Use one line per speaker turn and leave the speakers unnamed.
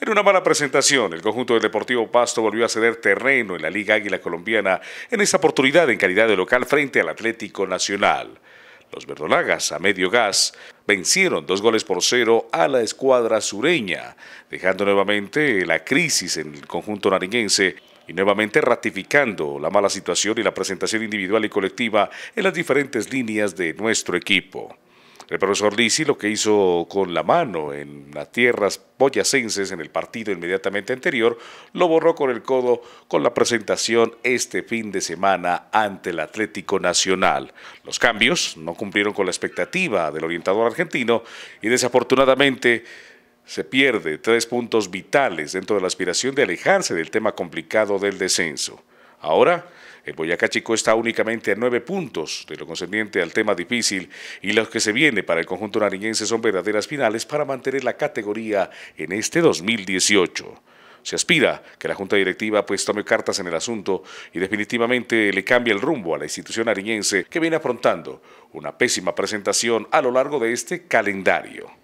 En una mala presentación, el conjunto del Deportivo Pasto volvió a ceder terreno en la Liga Águila Colombiana en esta oportunidad en calidad de local frente al Atlético Nacional. Los verdolagas a medio gas vencieron dos goles por cero a la escuadra sureña, dejando nuevamente la crisis en el conjunto nariñense y nuevamente ratificando la mala situación y la presentación individual y colectiva en las diferentes líneas de nuestro equipo. El profesor Lisi lo que hizo con la mano en las tierras boyacenses en el partido inmediatamente anterior, lo borró con el codo con la presentación este fin de semana ante el Atlético Nacional. Los cambios no cumplieron con la expectativa del orientador argentino y desafortunadamente se pierde tres puntos vitales dentro de la aspiración de alejarse del tema complicado del descenso. Ahora, el Boyacá Chico está únicamente a nueve puntos de lo concerniente al tema difícil y los que se viene para el conjunto nariñense son verdaderas finales para mantener la categoría en este 2018. Se aspira que la Junta Directiva pues tome cartas en el asunto y definitivamente le cambie el rumbo a la institución nariñense que viene afrontando una pésima presentación a lo largo de este calendario.